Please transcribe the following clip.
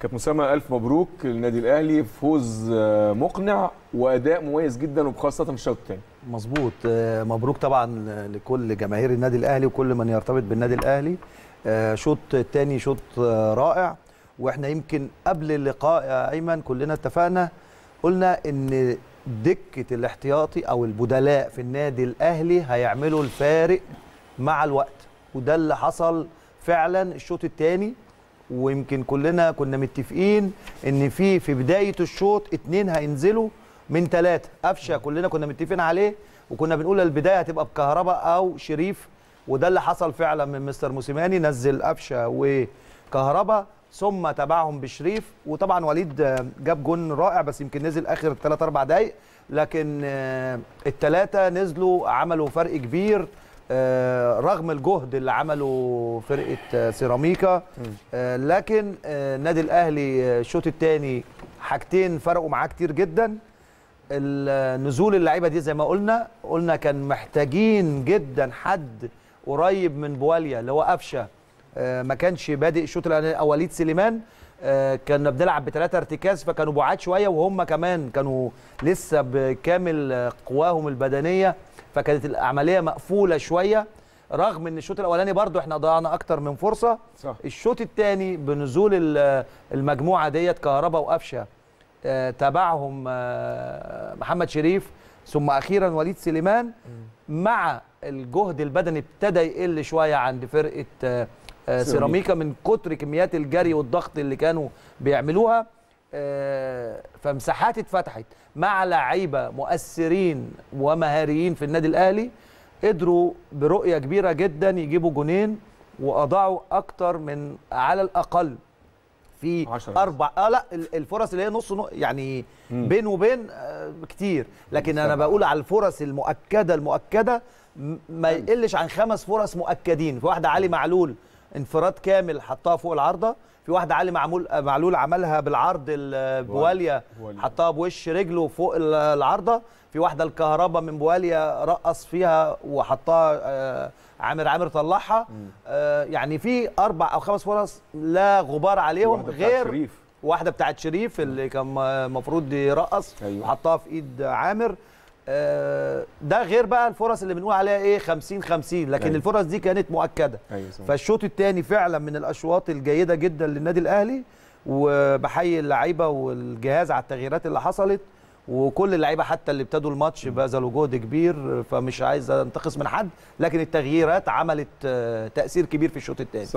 كابتن اسامه الف مبروك للنادي الاهلي فوز آه، مقنع واداء مميز جدا وخاصه الشوط الثاني مظبوط آه، مبروك طبعا لكل جماهير النادي الاهلي وكل من يرتبط بالنادي الاهلي آه، شوط الثاني شوط رائع واحنا يمكن قبل اللقاء يا ايمن كلنا اتفقنا قلنا ان دكه الاحتياطي او البدلاء في النادي الاهلي هيعملوا الفارق مع الوقت وده اللي حصل فعلا الشوط الثاني ويمكن كلنا كنا متفقين ان في في بدايه الشوط اتنين هينزلوا من ثلاثه قفشه كلنا كنا متفقين عليه وكنا بنقول البدايه هتبقى بكهرباء او شريف وده اللي حصل فعلا من مستر موسيماني نزل قفشه وكهرباء ثم تبعهم بشريف وطبعا وليد جاب جون رائع بس يمكن نزل اخر ثلاث اربع دقائق لكن آه، الثلاثه نزلوا عملوا فرق كبير آه، رغم الجهد اللي عمله فرقه آه، سيراميكا آه، لكن النادي الاهلي الشوط الثاني حاجتين فرقوا معاه كتير جدا نزول اللعيبه دي زي ما قلنا قلنا كان محتاجين جدا حد قريب من بواليا اللي هو قفشه ما كانش بادئ الشوط الاولاني او وليد سليمان آه، كنا بنلعب بثلاثه ارتكاز فكانوا بعاد شويه وهم كمان كانوا لسه بكامل قواهم البدنيه فكانت العمليه مقفوله شويه رغم ان الشوط الاولاني برضو احنا ضيعنا اكتر من فرصه صح. الشوط الثاني بنزول المجموعه ديت كهربا وقفشه آه، تابعهم آه، محمد شريف ثم اخيرا وليد سليمان مع الجهد البدني ابتدى يقل شويه عند فرقه آه، سيراميكا من كتر كميات الجري والضغط اللي كانوا بيعملوها آه، فمساحات اتفتحت مع لعيبه مؤثرين ومهاريين في النادي الاهلي قدروا برؤيه كبيره جدا يجيبوا جونين واضاعوا اكتر من على الاقل في عشرة. اربع اه لا الفرص اللي هي نص يعني مم. بين وبين آه كتير لكن مم. انا بقول على الفرص المؤكده المؤكده ما يقلش عن خمس فرص مؤكدين في واحده علي معلول انفراد كامل حطها فوق العارضه في واحده علي معمول معلول عملها بالعرض البواليا حطها بوش رجله فوق العارضه في واحده الكهرباء من بواليا رقص فيها وحطها آه، عامر عامر طلعها آه، يعني في اربع او خمس فرص لا غبار عليهم غير شريف. واحده بتاعت شريف اللي كان المفروض يرقص أيوة. وحطها في ايد عامر ده غير بقى الفرص اللي بنقول عليها ايه 50 50 لكن أيوة. الفرص دي كانت مؤكده أيوة. فالشوط الثاني فعلا من الاشواط الجيده جدا للنادي الاهلي وبحيي اللعيبه والجهاز على التغييرات اللي حصلت وكل اللعيبه حتى اللي ابتدوا الماتش بذلوا جهد كبير فمش عايز انتقص من حد لكن التغييرات عملت آه، تاثير كبير في الشوط الثاني